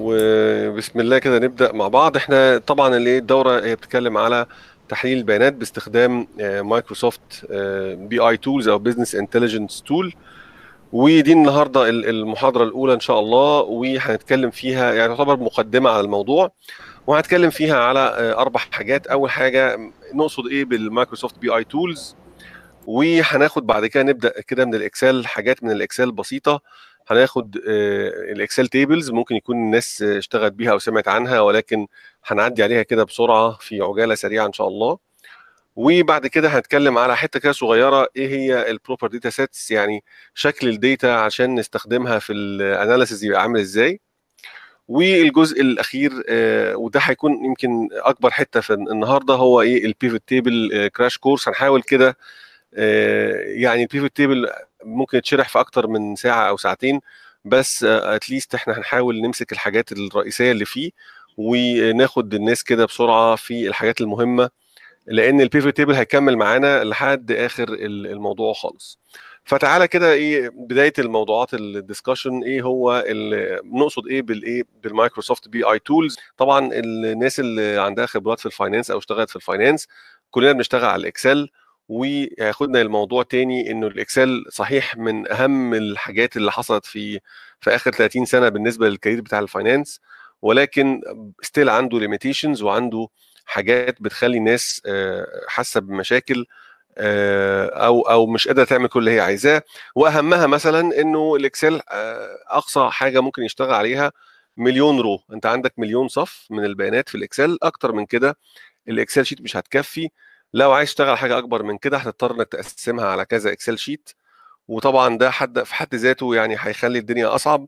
وبسم الله كده نبدا مع بعض احنا طبعا اللي الدوره هي بتتكلم على تحليل البيانات باستخدام آه، مايكروسوفت آه، بي اي تولز او بزنس انتليجنس تول ودي النهارده المحاضره الاولى ان شاء الله وهنتكلم فيها يعني تعتبر مقدمه على الموضوع وهنتكلم فيها على آه، اربع حاجات اول حاجه نقصد ايه بالمايكروسوفت بي اي تولز وهناخد بعد كده نبدا كده من الاكسل حاجات من الاكسل بسيطه هناخد آه، الاكسل تيبلز ممكن يكون الناس اشتغلت بيها او سمعت عنها ولكن هنعدي عليها كده بسرعه في عجاله سريعه ان شاء الله وبعد كده هنتكلم على حته كده صغيره ايه هي البروبر داتا سيتس يعني شكل الداتا عشان نستخدمها في الاناليسيز يبقى عامل ازاي والجزء الاخير آه، وده هيكون يمكن اكبر حته في النهارده هو ايه البيفوت تيبل كراش كورس هنحاول كده آه، يعني البيفوت تيبل ممكن يتشرح في اكتر من ساعه او ساعتين بس اتليست احنا هنحاول نمسك الحاجات الرئيسيه اللي فيه وناخد الناس كده بسرعه في الحاجات المهمه لان البيفت تيبل هيكمل معانا لحد اخر الموضوع خالص فتعالى كده ايه بدايه الموضوعات الديسكشن ايه هو بنقصد ايه بالايه بالمايكروسوفت بي اي تولز طبعا الناس اللي عندها خبرات في الفاينانس او اشتغلت في الفاينانس كلنا بنشتغل على الاكسل وياخدنا الموضوع تاني انه الاكسل صحيح من اهم الحاجات اللي حصلت في في اخر 30 سنه بالنسبه للكارير بتاع الفاينانس ولكن ستيل عنده ليميتيشنز وعنده حاجات بتخلي الناس آه، حاسه بمشاكل آه، او او مش قادره تعمل كل اللي هي عايزاه واهمها مثلا انه الاكسل آه، اقصى حاجه ممكن يشتغل عليها مليون رو انت عندك مليون صف من البيانات في الاكسل اكتر من كده الاكسل شيت مش هتكفي لو عايز تشتغل حاجه اكبر من كده هتضطر انك تقسمها على كذا اكسل شيت وطبعا ده حد في حد ذاته يعني هيخلي الدنيا اصعب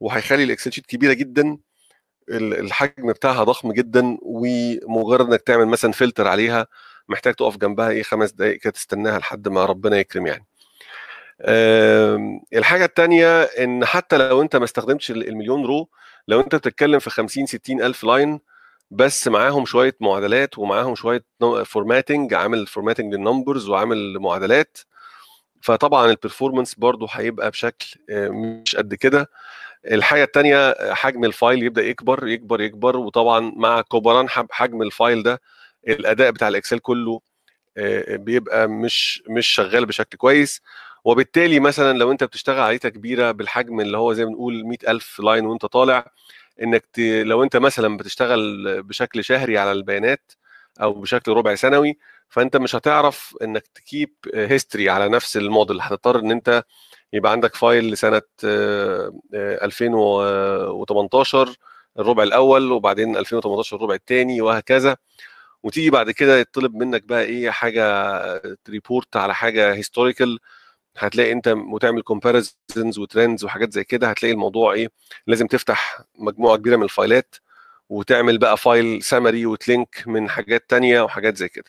وهيخلي الاكسل شيت كبيره جدا الحجم بتاعها ضخم جدا ومجرد انك تعمل مثلا فلتر عليها محتاج تقف جنبها ايه خمس دقائق كده تستناها لحد ما ربنا يكرم يعني آمم، الحاجه الثانيه ان حتى لو انت ما استخدمتش المليون رو لو انت بتتكلم في 50 ستين الف لاين بس معاهم شويه معادلات ومعاهم شويه فورماتنج عامل فورماتنج للنمبرز وعامل معادلات فطبعا البرفورمانس برضو هيبقى بشكل آه، مش قد كده الحاجه الثانيه آه، حجم الفايل يبدا يكبر يكبر يكبر وطبعا مع كبران حجم الفايل ده الاداء بتاع الاكسل كله آه، بيبقى مش مش شغال بشكل كويس وبالتالي مثلا لو انت بتشتغل عليه كبيره بالحجم اللي هو زي ما بنقول 100000 لاين وانت طالع انك ت... لو انت مثلا بتشتغل بشكل شهري على البيانات او بشكل ربع سنوي فانت مش هتعرف انك تكيب هيستوري على نفس الموديل هتضطر ان انت يبقى عندك فايل لسنه 2018 آه، الربع الاول وبعدين 2018 الربع الثاني وهكذا وتيجي بعد كده يطلب منك بقى ايه حاجه ريبورت آه، على حاجه هيستوريكال هتلاقي انت وتعمل كومباريزنز وترندز وحاجات زي كده هتلاقي الموضوع ايه لازم تفتح مجموعه كبيره من الفايلات وتعمل بقى فايل سمري وتلينك من حاجات تانية وحاجات زي كده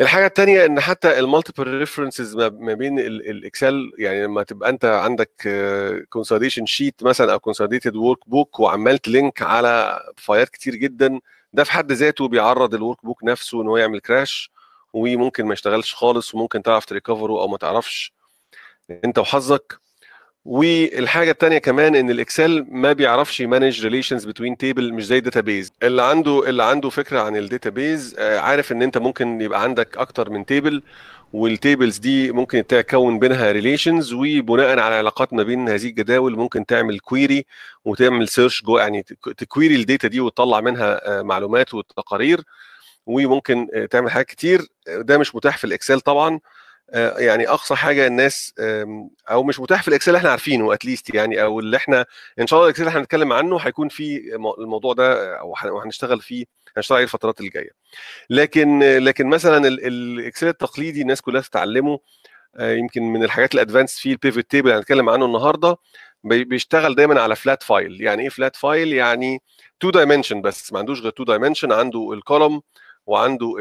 الحاجه الثانيه ان حتى المالتيبل ريفرنسز ما بين الاكسل يعني لما تبقى انت عندك كونسوليديشن شيت مثلا او كونسوليديتد ورك بوك وعمال تلينك على فايلات كتير جدا ده في حد ذاته بيعرض الورك بوك نفسه ان هو يعمل كراش وممكن ما يشتغلش خالص وممكن تعرف تريكفره او ما تعرفش انت وحظك والحاجه الثانيه كمان ان الاكسل ما بيعرفش يمانج ريليشنز بتوين تيبل مش زي الداتابيز اللي عنده اللي عنده فكره عن الداتابيز آه، عارف ان انت ممكن يبقى عندك اكتر من تيبل والتيبلز دي ممكن تكون بينها ريليشنز وبناء على علاقات ما بين هذه الجداول ممكن تعمل كويري وتعمل سيرش جو يعني تكويري الداتا دي وتطلع منها آه، معلومات وتقارير وممكن آه، تعمل حاجات كتير آه، ده مش متاح في الاكسل طبعا آه، يعني اقصى حاجه الناس او مش متاح في الاكسل احنا عارفينه اتليست يعني او اللي احنا ان شاء الله الاكسل احنا هنتكلم عنه هيكون في الموضوع ده او هنشتغل فيه هنشتغل عليه الفترات الجايه لكن لكن مثلا الاكسل التقليدي الناس كلها تتعلمه يمكن من الحاجات الادفانس فيه البيفت تيبل هنتكلم عنه النهارده بيشتغل دايما على فلات فايل يعني ايه فلات فايل يعني تو دايمنشن بس ما عندوش غير تو دايمنشن عنده الكولوم وعنده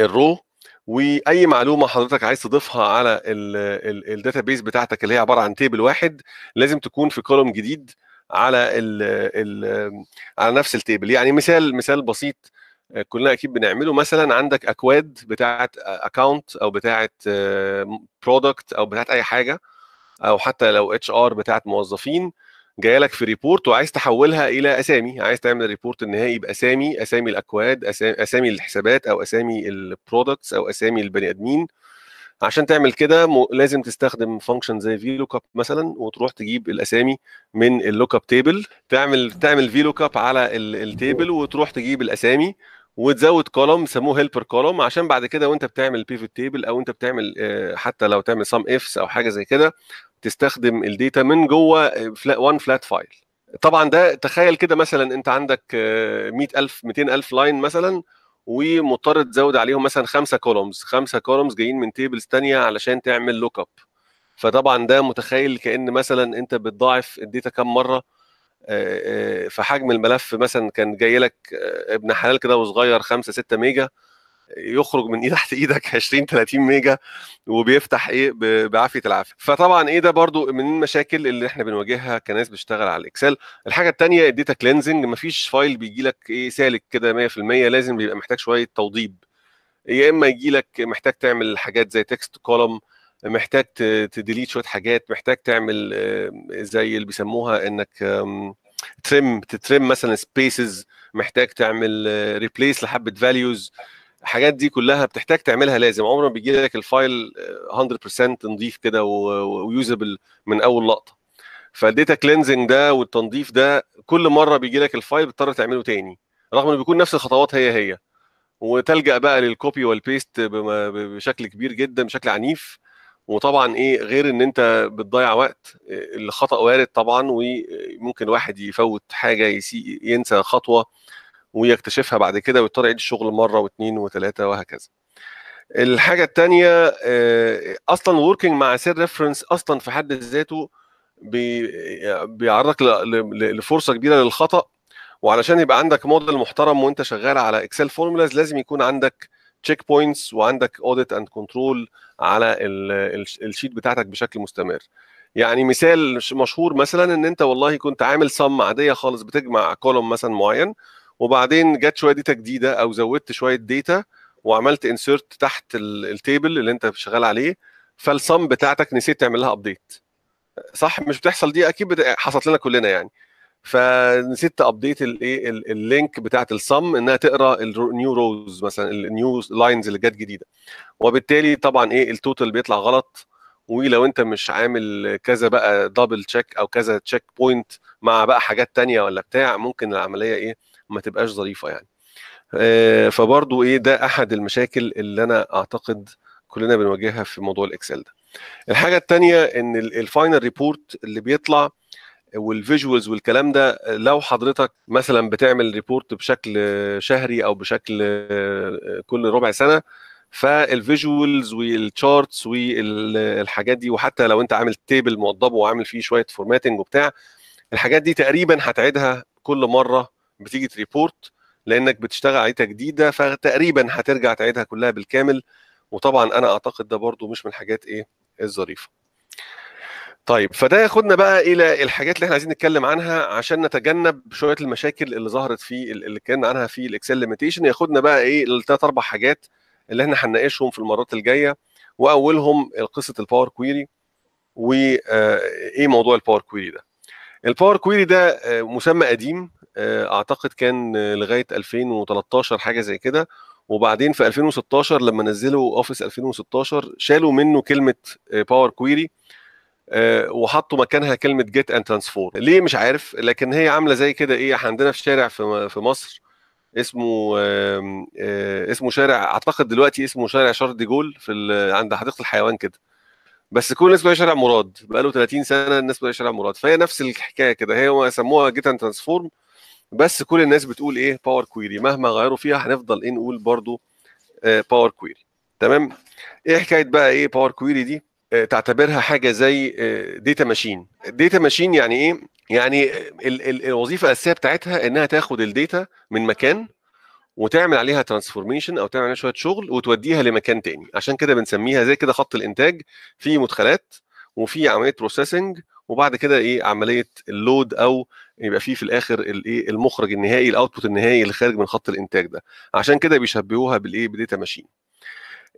الرو واي معلومه حضرتك عايز تضيفها على الداتا بيس بتاعتك اللي هي عباره عن تيبل واحد لازم تكون في كولوم جديد على الـ الـ على نفس التيبل يعني مثال مثال بسيط كلنا اكيد بنعمله مثلا عندك اكواد بتاعه اكونت او بتاعه برودكت او بتاعه اي حاجه او حتى لو اتش ار بتاعه موظفين جايه لك في ريبورت وعايز تحولها الى اسامي عايز تعمل الريبورت النهائي باسامي اسامي الاكواد اسامي الحسابات او اسامي البرودكتس او اسامي البني ادمين عشان تعمل كده لازم تستخدم فانكشن زي في لوك اب مثلا وتروح تجيب الاسامي من اللوك اب تيبل تعمل تعمل في لوك اب على التيبل وتروح تجيب الاسامي وتزود كولوم سموه هيلبر كولوم عشان بعد كده وانت بتعمل بيفوت تيبل او انت بتعمل آه، حتى لو تعمل سم افس او حاجه زي كده تستخدم الداتا من جوه وان فلات فايل طبعا ده تخيل كده مثلا انت عندك 100000 200000 لاين مثلا ومضطر تزود عليهم مثلا خمسه كولومز خمسه كولومز جايين من تيبلز ثانيه علشان تعمل لوك اب فطبعا ده متخيل كان مثلا انت بتضاعف الداتا كم مره آه، آه، فحجم الملف مثلا كان جاي لك آه، ابن حلال كده وصغير 5 6 ميجا يخرج من ايد تحت ايدك 20 30 ميجا وبيفتح ايه بعافيه العافيه فطبعا ايه ده برضو من المشاكل اللي احنا بنواجهها كناس بتشتغل على الاكسل الحاجه الثانيه الداتا كلينزنج مفيش فايل بيجي لك ايه سالك كده 100% لازم بيبقى محتاج شويه توضيب يا اما يجي لك محتاج تعمل حاجات زي تكست كولوم محتاج تديليت شويه حاجات محتاج تعمل زي اللي بيسموها انك ترم تترم مثلا سبيسز محتاج تعمل ريبليس آه، لحبه فاليوز الحاجات دي كلها بتحتاج تعملها لازم عمره ما بيجي لك الفايل 100% آه، نظيف كده ويوزبل من اول لقطه فالديتا كلينزنج ده والتنظيف ده كل مره بيجي لك الفايل بتضطر تعمله تاني رغم انه بيكون نفس الخطوات هي هي وتلجا بقى للكوبي والبيست بشكل كبير جدا بشكل عنيف وطبعا ايه غير ان انت بتضيع وقت آه، الخطا وارد طبعا وممكن واحد يفوت حاجه ينسى خطوه ويكتشفها بعد كده ويضطر يعيد الشغل مره واثنين وثلاثه وهكذا. الحاجه الثانيه آه، اصلا وركينج مع سير ريفرنس اصلا في حد ذاته بيعرضك لفرصه كبيره للخطا وعلشان يبقى عندك موديل محترم وانت شغال على اكسل فورمولاز لازم يكون عندك تشيك بوينتس وعندك اوديت اند كنترول على الشيت بتاعتك بشكل مستمر يعني مثال مشهور مثلا ان انت والله كنت عامل صم عاديه خالص بتجمع كولوم مثلا معين وبعدين جت شويه داتا جديده او زودت شويه داتا وعملت انسيرت تحت التيبل اللي انت شغال عليه فالصم بتاعتك نسيت تعمل لها ابديت صح مش بتحصل دي اكيد بت... حصلت لنا كلنا يعني فنسيت تابديت الايه اللينك بتاعت الصم انها تقرا النيو روز مثلا النيو لاينز اللي جت جديده وبالتالي طبعا ايه التوتال بيطلع غلط ولو انت مش عامل كذا بقى دبل تشيك او كذا تشيك بوينت مع بقى حاجات تانية ولا بتاع ممكن العمليه ايه ما تبقاش ظريفه يعني آه، فبرضو ايه ده احد المشاكل اللي انا اعتقد كلنا بنواجهها في موضوع الاكسل ده الحاجه الثانيه ان الفاينل ريبورت اللي بيطلع والفيجوالز والكلام ده لو حضرتك مثلا بتعمل ريبورت بشكل شهري او بشكل آه، كل ربع سنه فالفيجوالز والتشارتس والحاجات دي وحتى لو انت عامل تيبل موضبه وعامل فيه شويه فورماتنج وبتاع الحاجات دي تقريبا هتعيدها كل مره بتيجي تريبورت لانك بتشتغل عليه جديده فتقريبا هترجع تعيدها كلها بالكامل وطبعا انا اعتقد ده برضو مش من الحاجات ايه الظريفه طيب فده ياخدنا بقى الى الحاجات اللي احنا عايزين نتكلم عنها عشان نتجنب شويه المشاكل اللي ظهرت في اللي اتكلمنا عنها في الاكسل ليميتيشن ياخدنا بقى ايه الثلاث اربع حاجات اللي احنا هنناقشهم في المرات الجايه واولهم قصه الباور كويري وايه موضوع الباور كويري ده الباور كويري ده آه، مسمى قديم آه، اعتقد كان لغايه 2013 حاجه زي كده وبعدين في 2016 لما نزلوا اوفيس 2016 شالوا منه كلمه باور آه، كويري آه، وحطوا مكانها كلمه جيت اند ترانسفورم ليه مش عارف لكن هي عامله زي كده ايه احنا عندنا في شارع في مصر اسمه اسمه شارع اعتقد دلوقتي اسمه شارع شارل دي جول في عند حديقه الحيوان كده بس كل الناس بتقول شارع مراد بقاله 30 سنه الناس بتقول شارع مراد فهي نفس الحكايه كده هي سموها جيت اند ترانسفورم بس كل الناس بتقول ايه باور كويري مهما غيروا فيها هنفضل ايه نقول برضو باور آه، كويري تمام ايه حكايه بقى ايه باور كويري دي آه، تعتبرها حاجه زي داتا ماشين داتا ماشين يعني ايه يعني ال ال الوظيفه الاساسيه بتاعتها انها تاخد الداتا من مكان وتعمل عليها ترانسفورميشن او تعمل عليها شويه شغل وتوديها لمكان تاني عشان كده بنسميها زي كده خط الانتاج في مدخلات وفي عمليه بروسيسنج وبعد كده ايه عمليه اللود او يبقى فيه في الاخر الايه المخرج النهائي الاوتبوت النهائي اللي خارج من خط الانتاج ده عشان كده بيشبهوها بالايه بديتا ماشين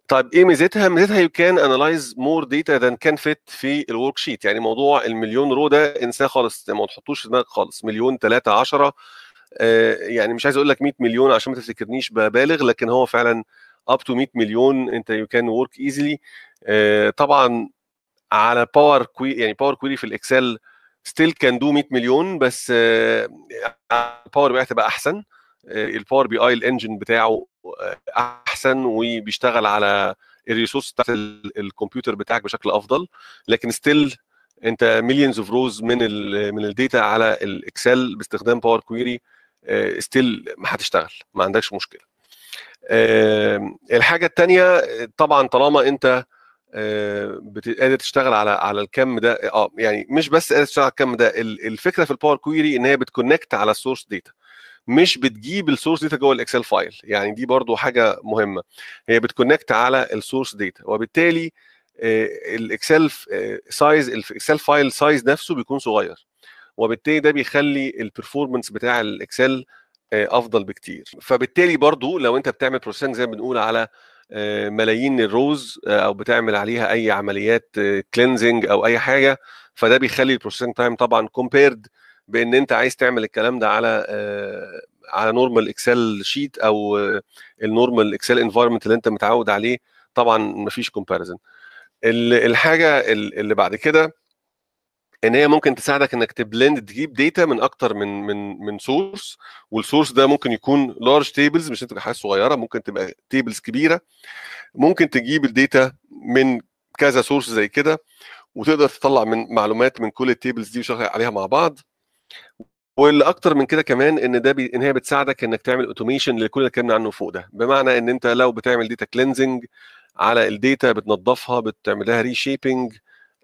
طيب ايه ميزتها؟ ميزتها يو كان انالايز مور داتا ذان كان فيت في الورك شيت يعني موضوع المليون رو ده انساه خالص ما تحطوش في دماغك خالص مليون ثلاثة عشرة آه، يعني مش عايز اقول لك 100 مليون عشان ما تفتكرنيش ببالغ لكن هو فعلا اب تو 100 مليون انت يو كان ورك ايزلي طبعا على باور كوي يعني باور كويري في الاكسل ستيل كان دو 100 مليون بس آه، الباور آه، بي اي هتبقى احسن الباور بي اي الانجن بتاعه آه، احسن وبيشتغل على الريسورس بتاعت الكمبيوتر بتاعك بشكل افضل لكن ستيل انت مليونز اوف روز من الـ من الداتا على الاكسل باستخدام باور كويري ستيل ما هتشتغل ما عندكش مشكله الحاجه الثانيه طبعا طالما انت آه، قادر تشتغل على على الكم ده اه يعني مش بس قادر تشتغل على الكم ده الفكره في الباور كويري ان هي بتكونكت على السورس داتا مش بتجيب السورس داتا جوه الاكسل فايل يعني دي برضو حاجه مهمه هي بتكونكت على السورس داتا وبالتالي الاكسل سايز الاكسل فايل سايز نفسه بيكون صغير وبالتالي ده بيخلي البرفورمانس بتاع الاكسل آه، افضل بكتير فبالتالي برضو لو انت بتعمل بروسيسنج زي ما بنقول على آه، ملايين الروز آه، او بتعمل عليها اي عمليات كلينزنج آه، او اي حاجه فده بيخلي البروسيسنج تايم طبعا كومبيرد بان انت عايز تعمل الكلام ده على على نورمال اكسل شيت او النورمال اكسل انفايرمنت اللي انت متعود عليه طبعا مفيش كومباريزن الحاجه اللي بعد كده ان هي ممكن تساعدك انك تبلند تجيب داتا من اكتر من من من سورس والسورس ده ممكن يكون لارج تيبلز مش تبقى حاجات صغيره ممكن تبقى تيبلز كبيره ممكن تجيب الداتا من كذا سورس زي كده وتقدر تطلع من معلومات من كل التيبلز دي وشغل عليها مع بعض واللي اكتر من كده كمان ان ده بي... ان هي بتساعدك انك تعمل اوتوميشن لكل اللي اتكلمنا عنه فوق ده بمعنى ان انت لو بتعمل داتا كلينزنج على الداتا بتنظفها بتعمل لها ريشيبنج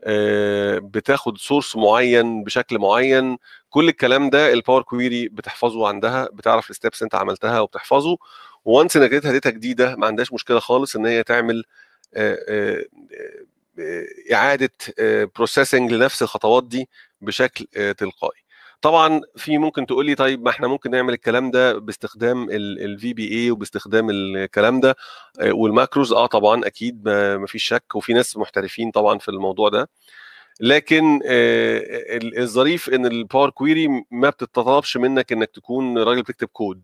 آه، بتاخد سورس معين بشكل معين كل الكلام ده الباور كويري بتحفظه عندها بتعرف الستبس انت عملتها وبتحفظه وانس انك اديتها داتا جديده ما عندهاش مشكله خالص ان هي تعمل آه، آه، اعاده بروسيسنج لنفس الخطوات دي بشكل تلقائي طبعا في ممكن تقول لي طيب ما احنا ممكن نعمل الكلام ده باستخدام الفي بي اي وباستخدام الكلام ده آه، والماكروز اه طبعا اكيد ما فيش شك وفي ناس محترفين طبعا في الموضوع ده لكن آه، الظريف ان الباور كويري ما بتتطلبش منك انك تكون راجل بتكتب كود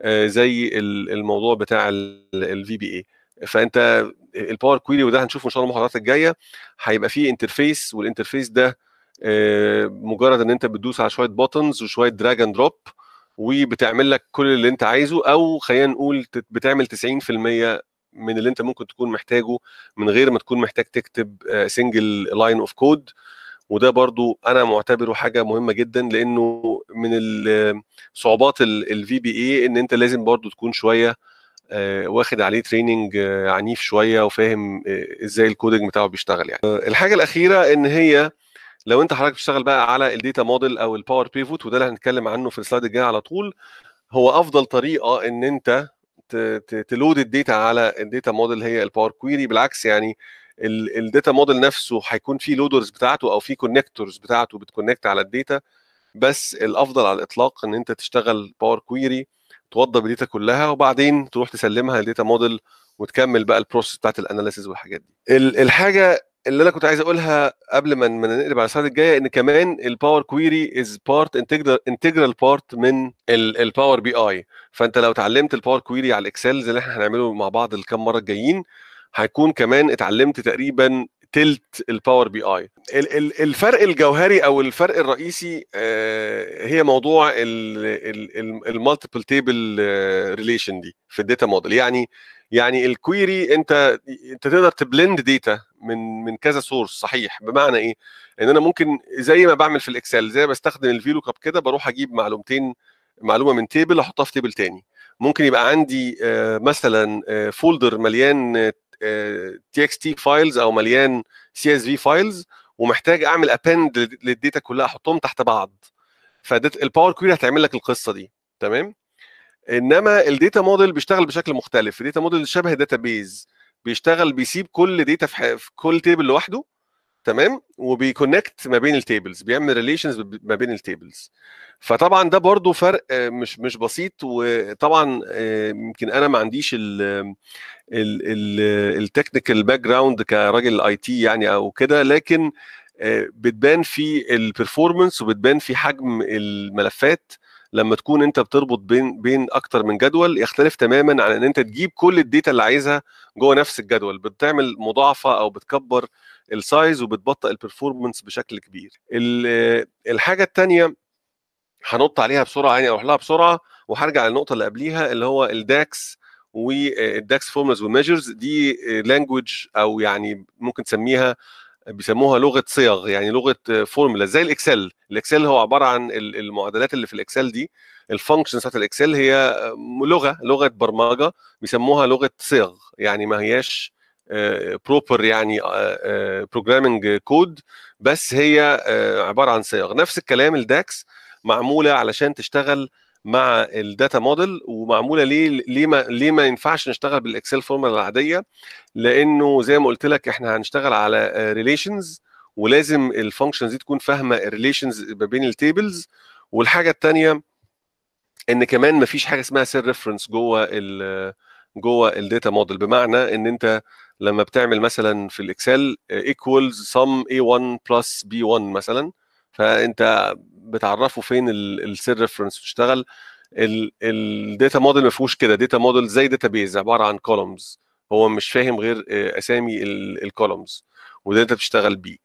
آه، زي الموضوع بتاع الفي بي اي فانت الباور كويري وده هنشوفه ان شاء الله المحاضرات الجايه هيبقى فيه انترفيس والانترفيس ده آه، مجرد ان انت بتدوس على شويه بوتنز وشويه دراج اند دروب وبتعمل لك كل اللي انت عايزه او خلينا نقول بتعمل 90% من اللي انت ممكن تكون محتاجه من غير ما تكون محتاج تكتب سنجل لاين اوف كود وده برضو انا معتبره حاجه مهمه جدا لانه من صعوبات الفي بي اي ان انت لازم برضو تكون شويه آه، واخد عليه تريننج آه، عنيف شويه وفاهم ازاي الكودنج بتاعه بيشتغل يعني الحاجه الاخيره ان هي لو انت حضرتك بتشتغل بقى على الديتا موديل او الباور بيفوت وده اللي هنتكلم عنه في السلايد الجاي على طول هو افضل طريقه ان انت تلود الديتا على الديتا موديل هي الباور كويري بالعكس يعني الداتا موديل نفسه هيكون فيه لودرز بتاعته او فيه كونكتورز بتاعته بتكونكت على الداتا بس الافضل على الاطلاق ان انت تشتغل باور كويري توضب الداتا كلها وبعدين تروح تسلمها للداتا موديل وتكمل بقى البروسيس بتاعت الاناليسيز والحاجات دي الحاجه اللي انا كنت عايز اقولها قبل ما نقلب على السلايد الجايه ان كمان الباور كويري از بارت انتجرال بارت من الباور بي اي فانت لو اتعلمت الباور كويري على الاكسل زي اللي احنا هنعمله مع بعض الكام مره الجايين هيكون كمان اتعلمت تقريبا تلت الباور بي اي الفرق الجوهري او الفرق الرئيسي آه، هي موضوع المالتيبل تيبل ريليشن دي في الداتا موديل يعني يعني الكويري انت انت تقدر تبلند داتا من من كذا سورس صحيح بمعنى ايه ان انا ممكن زي ما بعمل في الاكسل زي ما بستخدم الفي لوك اب كده بروح اجيب معلومتين معلومه من تيبل احطها في تيبل تاني ممكن يبقى عندي آه، مثلا فولدر آه، مليان آه، تي اكس تي فايلز او مليان سي اس في فايلز ومحتاج اعمل ابند للداتا كلها احطهم تحت بعض فالباور كويري هتعمل لك القصه دي تمام انما الديتا موديل بيشتغل بشكل مختلف الديتا موديل شبه داتا بيز بيشتغل بيسيب كل ديتا في, في كل تيبل لوحده تمام وبيكونكت ما بين التيبلز بيعمل ريليشنز ما بين التيبلز فطبعا ده برضو فرق آه، مش مش بسيط وطبعا آه، يمكن انا ما عنديش التكنيكال باك جراوند كراجل اي تي يعني او كده لكن آه، بتبان في البرفورمانس وبتبان في حجم الملفات لما تكون انت بتربط بين بين اكتر من جدول يختلف تماما عن ان انت تجيب كل الداتا اللي عايزها جوه نفس الجدول بتعمل مضاعفه او بتكبر السايز وبتبطئ البرفورمانس بشكل كبير الحاجه الثانيه هنط عليها بسرعه يعني اروح لها بسرعه وهرجع للنقطه اللي قبليها اللي هو الداكس والداكس فورمز وميجرز دي لانجوج او يعني ممكن تسميها بيسموها لغه صيغ يعني لغه فورمولا زي الاكسل الاكسل هو عباره عن المعادلات اللي في الاكسل دي الفانكشنز بتاعت الاكسل هي لغه لغه برمجه بيسموها لغه صيغ يعني ما هياش بروبر آه، يعني بروجرامنج آه، كود آه، بس هي عباره عن صيغ نفس الكلام الداكس معموله علشان تشتغل مع الداتا موديل ومعموله ليه ليه ما ليه ما ينفعش نشتغل بالاكسل فورمولا العاديه لانه زي ما قلت لك احنا هنشتغل على ريليشنز ولازم الفانكشنز دي تكون فاهمه الريليشنز ما بين التيبلز والحاجه الثانيه ان كمان ما فيش حاجه اسمها سير ريفرنس جوه الـ جوه الداتا موديل بمعنى ان انت لما بتعمل مثلا في الاكسل ايكوالز سم A1 بلس B1 مثلا فانت بتعرفه فين السير ريفرنس بتشتغل الداتا موديل ما فيهوش كده داتا موديل زي داتا بيز عباره عن كولومز هو مش فاهم غير آه، اسامي الكولومز وده انت بتشتغل بيه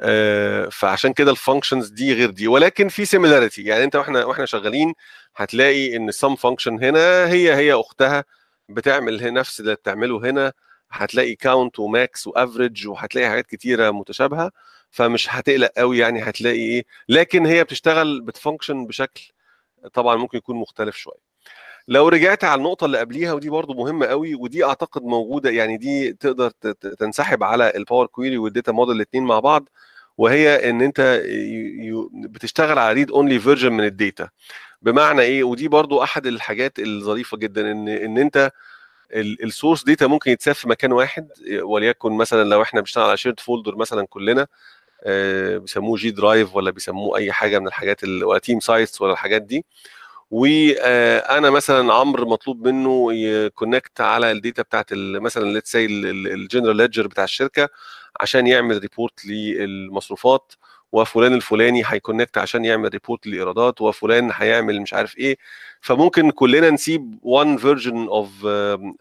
آه، فعشان كده الفانكشنز دي غير دي ولكن في سيميلاريتي يعني انت واحنا واحنا شغالين هتلاقي ان سم فانكشن هنا هي هي اختها بتعمل نفس اللي بتعمله هنا هتلاقي كاونت وماكس وافريج وهتلاقي حاجات كتيره متشابهه فمش هتقلق قوي يعني هتلاقي ايه لكن هي بتشتغل بتفانكشن بشكل طبعا ممكن يكون مختلف شويه لو رجعت على النقطة اللي قبليها ودي برضو مهمة قوي ودي أعتقد موجودة يعني دي تقدر تنسحب على الباور كويري والداتا موديل الاثنين مع بعض وهي ان انت بتشتغل على ريد اونلي فيرجن من الديتا بمعنى ايه ودي برضو احد الحاجات الظريفه جدا ان ان انت السورس داتا ممكن يتساف في مكان واحد وليكن مثلا لو احنا بنشتغل على شيرد فولدر مثلا كلنا آه، بيسموه جي درايف ولا بيسموه اي حاجه من الحاجات ولا تيم سايتس ولا الحاجات دي وانا آه، مثلا عمرو مطلوب منه يكونكت على الداتا بتاعت مثلا ليتس سي الجنرال ليدجر بتاع الشركه عشان يعمل ريبورت للمصروفات وفلان الفلاني هيكونكت عشان يعمل ريبورت للايرادات وفلان هيعمل مش عارف ايه فممكن كلنا نسيب one version of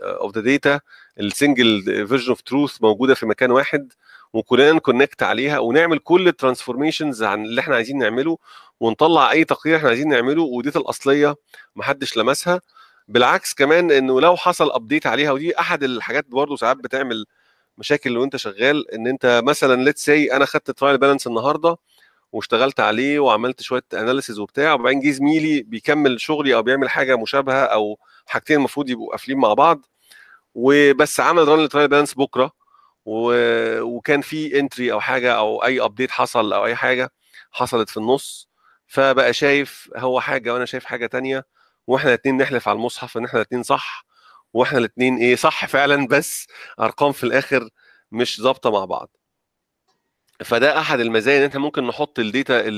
اوف ذا داتا السنجل فيرجن اوف تروث موجوده في مكان واحد وكلنا نكونكت عليها ونعمل كل الترانسفورميشنز عن اللي احنا عايزين نعمله ونطلع اي تقرير احنا عايزين نعمله وديت الاصليه محدش لمسها بالعكس كمان انه لو حصل ابديت عليها ودي احد الحاجات برضه ساعات بتعمل مشاكل لو انت شغال ان انت مثلا ليتس سي انا خدت ترايل بالانس النهارده واشتغلت عليه وعملت شويه اناليسيز وبتاع وبعدين جه زميلي بيكمل شغلي او بيعمل حاجه مشابهه او حاجتين المفروض يبقوا قافلين مع بعض وبس عمل ران للترايل بالانس بكره وكان في انتري او حاجه او اي ابديت حصل او اي حاجه حصلت في النص فبقى شايف هو حاجه وانا شايف حاجه تانية واحنا الاثنين نحلف على المصحف ان احنا الاثنين صح واحنا الاثنين ايه صح فعلا بس ارقام في الاخر مش ظابطه مع بعض فده احد المزايا ان احنا ممكن نحط الداتا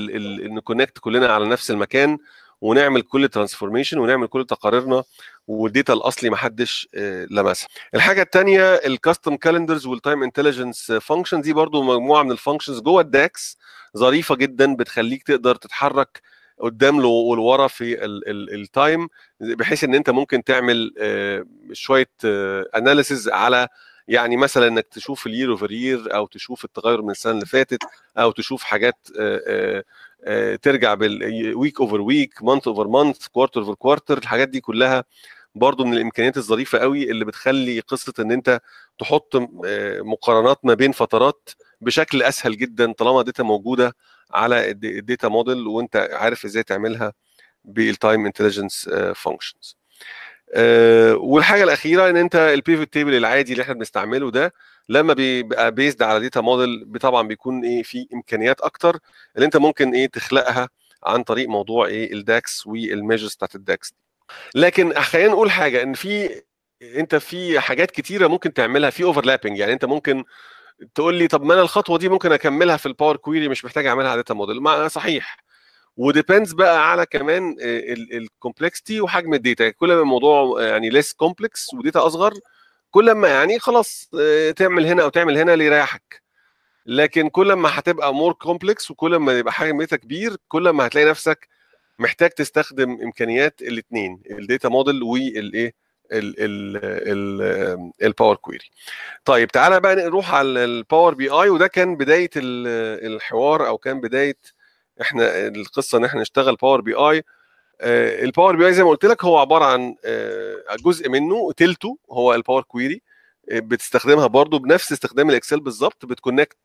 نكونكت كلنا على نفس المكان ونعمل كل ترانسفورميشن ونعمل كل تقاريرنا والداتا الاصلي ما حدش آه، لمسها. الحاجه الثانيه الكاستم كالندرز والتايم انتليجنس فانكشن دي برضو مجموعه من الفانكشنز جوه الداكس ظريفه جدا بتخليك تقدر تتحرك قدام له ولورا في التايم بحيث ان انت ممكن تعمل آه، شويه اناليسز آه، على يعني مثلا انك تشوف اليير اوفر يير او تشوف التغير من السنه اللي فاتت او تشوف حاجات آه، ترجع بالويك اوفر ويك مانث اوفر مانث كوارتر اوفر كوارتر الحاجات دي كلها برضو من الامكانيات الظريفه قوي اللي بتخلي قصه ان انت تحط آه، مقارنات ما بين فترات بشكل اسهل جدا طالما الداتا موجوده على الداتا موديل وانت عارف ازاي تعملها بالتايم انتليجنس فانكشنز والحاجه الاخيره ان انت البيفوت تيبل العادي اللي احنا بنستعمله ده لما بيبقى بيزد على داتا موديل طبعا بيكون ايه في امكانيات اكتر اللي انت ممكن ايه تخلقها عن طريق موضوع ايه الداكس والميجرز بتاعت الداكس دي لكن خلينا نقول حاجه ان في انت في حاجات كتيره ممكن تعملها في اوفرلابنج يعني انت ممكن تقول لي طب ما انا الخطوه دي ممكن اكملها في الباور كويري مش محتاج اعملها على داتا موديل صحيح وديبندز بقى على كمان آه، الكومبلكسيتي وحجم الداتا يعني كل ما الموضوع آه، يعني ليس كومبلكس وداتا اصغر كل ما يعني خلاص آه، تعمل هنا او تعمل هنا اللي يريحك لكن كل ما هتبقى مور كومبلكس وكل ما يبقى حجم الداتا كبير كل ما هتلاقي نفسك محتاج تستخدم امكانيات الاثنين الداتا موديل والايه الباور كويري طيب تعالى بقى نروح على الباور بي اي وده كان بدايه الحوار او كان بدايه احنا القصه ان احنا نشتغل باور بي اي الباور بي اي زي ما قلت لك هو عباره عن آه، جزء منه تلته هو الباور آه، كويري بتستخدمها برضو بنفس استخدام الاكسل بالظبط بتكونكت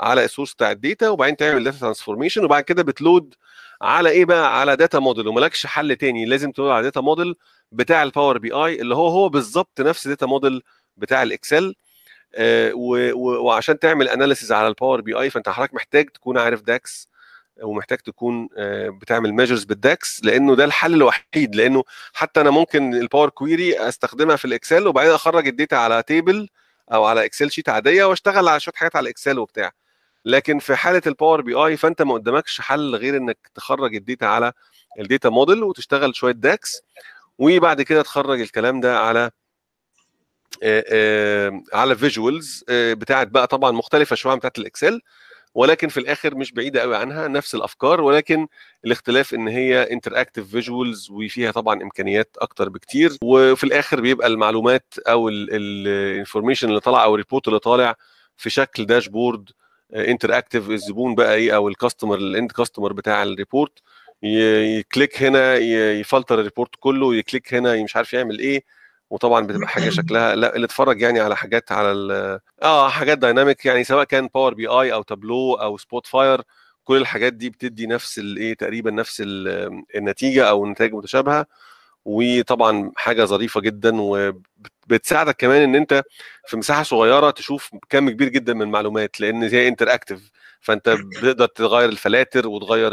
على السورس بتاع الداتا وبعدين تعمل داتا ترانسفورميشن وبعد كده بتلود على ايه بقى على داتا موديل ومالكش حل تاني لازم تلود على داتا موديل بتاع الباور بي اي اللي هو هو بالظبط نفس داتا موديل بتاع الاكسل آه، وعشان تعمل اناليسيز على الباور بي اي فانت حضرتك محتاج تكون عارف داكس ومحتاج تكون آه، بتعمل ميجرز بالداكس لانه ده الحل الوحيد لانه حتى انا ممكن الباور كويري استخدمها في الاكسل وبعدين اخرج الداتا على تيبل او على اكسل شيت عاديه واشتغل على شويه حاجات على الاكسل وبتاع لكن في حاله الباور بي اي فانت ما قدامكش حل غير انك تخرج الداتا على الداتا موديل وتشتغل شويه داكس وبعد كده تخرج الكلام ده على آآ آه، آآ آه، على فيجوالز آه، بتاعت بقى طبعا مختلفه شويه عن بتاعت الاكسل ولكن في الاخر مش بعيده قوي عنها نفس الافكار ولكن الاختلاف ان هي انتراكتيف فيجوالز وفيها طبعا امكانيات اكتر بكتير وفي الاخر بيبقى المعلومات او الانفورميشن اللي طالع او الريبورت اللي طالع في شكل داشبورد انتر اكتف الزبون بقى ايه او الكاستمر الاند كاستمر بتاع الريبورت يكليك هنا يفلتر الريبورت كله يكليك هنا مش عارف يعمل ايه وطبعا بتبقى حاجه شكلها لا اللي اتفرج يعني على حاجات على اه حاجات دايناميك يعني سواء كان باور بي اي او تابلو او سبوت فاير كل الحاجات دي بتدي نفس الايه تقريبا نفس النتيجه او نتائج متشابهه وطبعا حاجه ظريفه جدا وبتساعدك كمان ان انت في مساحه صغيره تشوف كم كبير جدا من المعلومات لان هي انتراكتيف فانت بتقدر تغير الفلاتر وتغير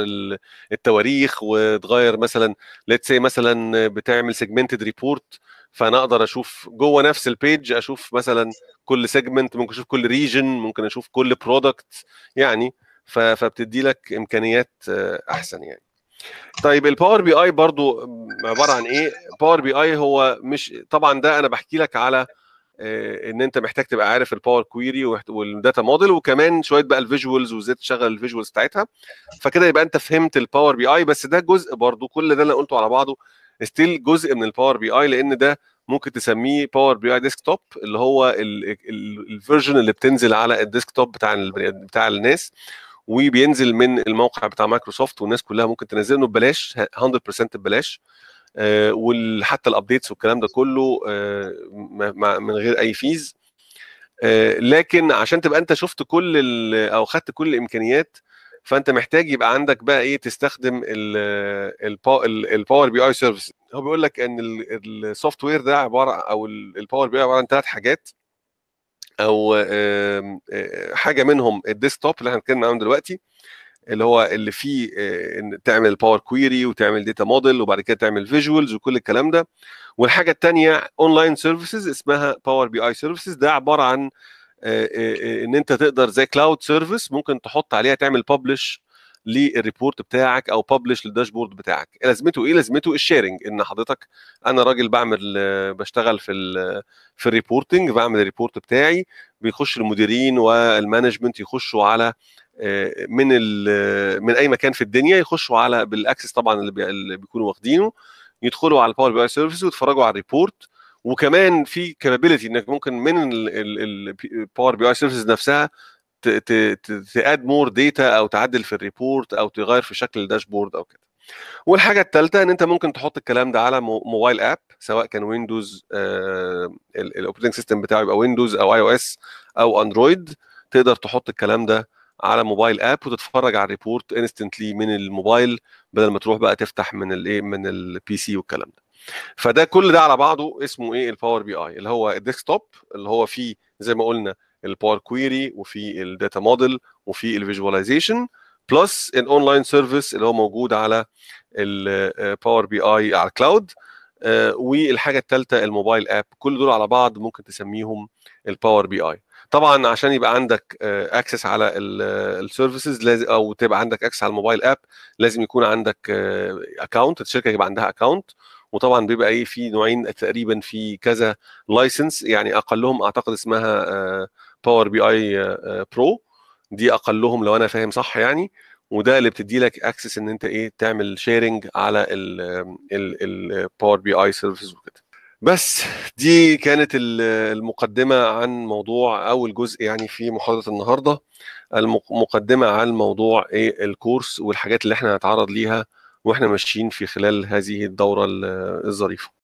التواريخ وتغير مثلا ليتس سي مثلا بتعمل سيجمنتد ريبورت فانا اقدر اشوف جوه نفس البيج اشوف مثلا كل سيجمنت ممكن اشوف كل ريجن ممكن اشوف كل برودكت يعني فبتدي لك امكانيات آه، احسن يعني طيب الباور بي اي برضو عباره عن ايه باور بي اي هو مش طبعا ده انا بحكي لك على آه، ان انت محتاج تبقى عارف الباور كويري والداتا موديل وكمان شويه بقى الفيجوالز وازاي تشغل الفيجوالز بتاعتها فكده يبقى انت فهمت الباور بي اي بس ده جزء برضو كل ده اللي قلته على بعضه ستيل جزء من الباور بي اي لان ده ممكن تسميه باور بي اي ديسكتوب اللي هو الفيرجن اللي بتنزل على الديسكتوب بتاع بتاع الناس وبينزل من الموقع بتاع مايكروسوفت والناس كلها ممكن تنزله انه ببلاش 100% ببلاش آه، وحتى الابديتس والكلام ده كله آه، من غير اي فيز آه، لكن عشان تبقى انت شفت كل او خدت كل الامكانيات فانت محتاج يبقى عندك بقى ايه تستخدم الباور بي اي سيرفيس هو بيقول لك ان السوفت وير ده عباره او الباور بي اي عباره عن ثلاث حاجات او حاجه منهم الديسكتوب اللي احنا بنتكلم عنه دلوقتي اللي هو اللي فيه تعمل باور كويري وتعمل داتا موديل وبعد كده تعمل فيجوالز وكل الكلام ده والحاجه الثانيه اونلاين سيرفيسز اسمها باور بي اي سيرفيسز ده عباره عن ان انت تقدر زي كلاود سيرفيس ممكن تحط عليها تعمل ببلش للريبورت بتاعك او ببلش للداشبورد بتاعك إيه لازمته ايه لازمته الشيرنج ان حضرتك انا راجل بعمل بشتغل في الـ في الريبورتنج بعمل الريبورت بتاعي بيخش المديرين والمانجمنت يخشوا على آه، من من اي مكان في الدنيا يخشوا على بالاكسس طبعا اللي بيكونوا واخدينه يدخلوا على الباور بي اي سيرفيس ويتفرجوا على الريبورت وكمان في كابابيلتي انك ممكن من الباور بي اي سيرفيس نفسها تاد مور داتا او تعدل في الريبورت او تغير في شكل الداشبورد او كده والحاجه الثالثه ان انت ممكن تحط الكلام ده على موبايل اب سواء كان ويندوز الاوبريتنج سيستم بتاعه يبقى ويندوز او اي او اس او اندرويد تقدر تحط الكلام ده على موبايل اب وتتفرج على الريبورت انستنتلي من الموبايل بدل ما تروح بقى تفتح من الايه من البي سي والكلام ده فده كل ده على بعضه اسمه ايه الباور بي اي اللي هو الديسكتوب اللي هو فيه زي ما قلنا الباور كويري وفي الداتا موديل وفي الفيجواليزيشن بلس الاونلاين سيرفيس اللي هو موجود على الباور بي اي على الكلاود آه، والحاجه الثالثه الموبايل اب كل دول على بعض ممكن تسميهم الباور بي اي طبعا عشان يبقى عندك اكسس آه، على السيرفيسز آه، لازم او تبقى عندك اكسس على الموبايل اب لازم يكون عندك اكونت الشركه يبقى عندها اكونت وطبعا بيبقى ايه في نوعين تقريبا في كذا لايسنس يعني اقلهم اعتقد اسمها باور بي اي برو دي اقلهم لو انا فاهم صح يعني وده اللي بتدي لك اكسس ان انت ايه تعمل شيرنج على الباور بي اي سيرفيسز وكده بس دي كانت المقدمه عن موضوع اول جزء يعني في محاضره النهارده المقدمه عن موضوع ايه الكورس والحاجات اللي احنا هنتعرض ليها واحنا ماشيين في خلال هذه الدوره الظريفه